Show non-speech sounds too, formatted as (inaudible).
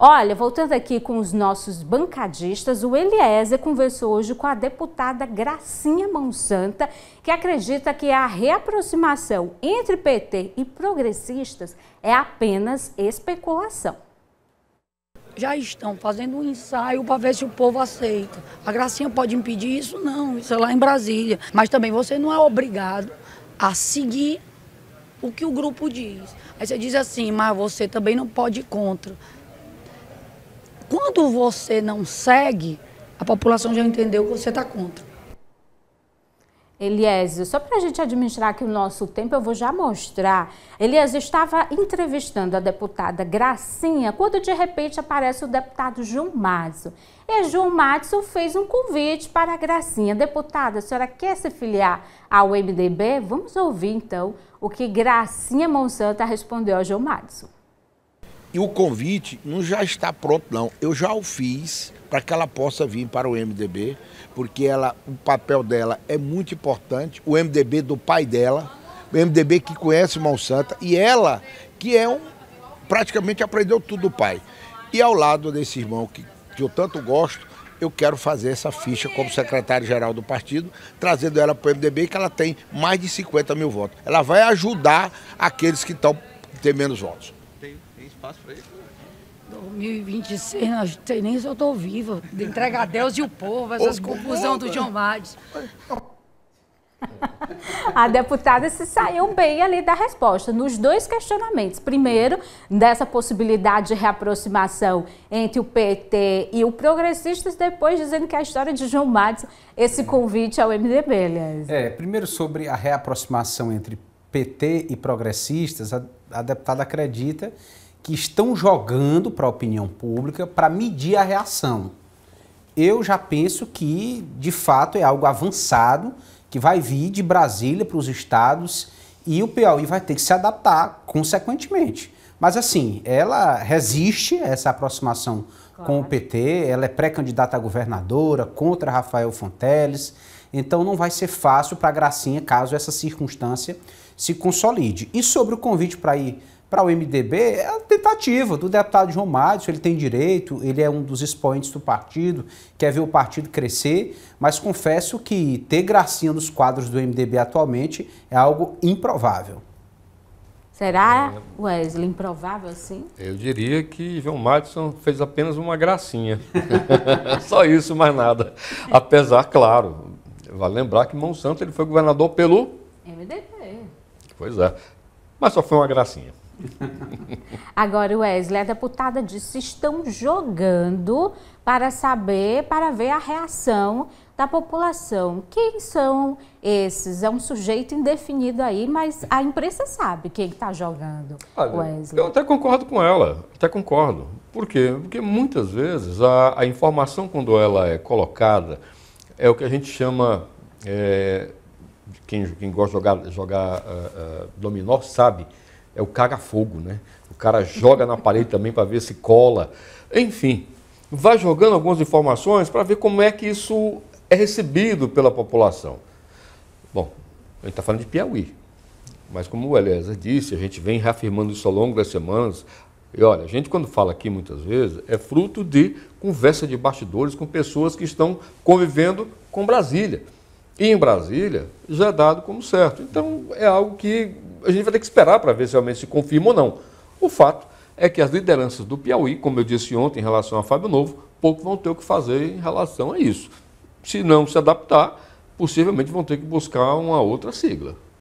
Olha, voltando aqui com os nossos bancadistas, o Eliezer conversou hoje com a deputada Gracinha Monsanta, que acredita que a reaproximação entre PT e progressistas é apenas especulação. Já estão fazendo um ensaio para ver se o povo aceita. A Gracinha pode impedir isso? Não, isso é lá em Brasília. Mas também você não é obrigado a seguir o que o grupo diz. Aí você diz assim, mas você também não pode ir contra. Quando você não segue, a população já entendeu que você está contra. Eliésio, só para a gente administrar aqui o nosso tempo, eu vou já mostrar. Eliésio estava entrevistando a deputada Gracinha, quando de repente aparece o deputado João Matson. E João Matson fez um convite para a Gracinha. Deputada, a senhora quer se filiar ao MDB? Vamos ouvir então o que Gracinha Monsanto respondeu a João Matson. E o convite não já está pronto, não. Eu já o fiz para que ela possa vir para o MDB, porque ela, o papel dela é muito importante, o MDB do pai dela, o MDB que conhece Mão Santa, e ela que é um, praticamente aprendeu tudo do pai. E ao lado desse irmão que, que eu tanto gosto, eu quero fazer essa ficha como secretário-geral do partido, trazendo ela para o MDB, que ela tem mais de 50 mil votos. Ela vai ajudar aqueles que estão ter menos votos. Tem espaço para isso? 2026, não sei nem se eu estou viva. De entregar a Deus e o povo, essas confusão do John Mades. A deputada se saiu bem ali da resposta, nos dois questionamentos. Primeiro, dessa possibilidade de reaproximação entre o PT e o Progressistas, depois dizendo que a história de João Matos, esse convite ao MDB, aliás. É, primeiro sobre a reaproximação entre PT e Progressistas, a, a deputada acredita que estão jogando para a opinião pública para medir a reação. Eu já penso que, de fato, é algo avançado que vai vir de Brasília para os estados e o Piauí vai ter que se adaptar consequentemente. Mas assim, ela resiste a essa aproximação claro. com o PT, ela é pré-candidata a governadora contra Rafael Fonteles, então não vai ser fácil para a Gracinha caso essa circunstância se consolide. E sobre o convite para ir para o MDB, ela do deputado João Madison, ele tem direito, ele é um dos expoentes do partido, quer ver o partido crescer, mas confesso que ter gracinha nos quadros do MDB atualmente é algo improvável. Será, Wesley, improvável assim? Eu diria que João Madison fez apenas uma gracinha. (laughs) Só isso, mais nada. Apesar, claro, vale lembrar que Monsanto ele foi governador pelo... MDB. Pois é. Mas só foi uma gracinha. (laughs) Agora, Wesley, a deputada disse: estão jogando para saber, para ver a reação da população. Quem são esses? É um sujeito indefinido aí, mas a imprensa sabe quem está jogando. Olha, Wesley. Eu até concordo com ela, até concordo. Por quê? Porque muitas vezes a, a informação, quando ela é colocada, é o que a gente chama. É, quem, quem gosta de jogar, jogar uh, uh, dominó sabe é o caga-fogo, né? O cara joga na parede também para ver se cola. Enfim, vai jogando algumas informações para ver como é que isso é recebido pela população. Bom, a gente está falando de Piauí, mas como o Eliezer disse, a gente vem reafirmando isso ao longo das semanas. E olha, a gente quando fala aqui muitas vezes é fruto de conversa de bastidores com pessoas que estão convivendo com Brasília. E em Brasília já é dado como certo. Então é algo que a gente vai ter que esperar para ver se realmente se confirma ou não. O fato é que as lideranças do Piauí, como eu disse ontem em relação a Fábio Novo, pouco vão ter o que fazer em relação a isso. Se não se adaptar, possivelmente vão ter que buscar uma outra sigla.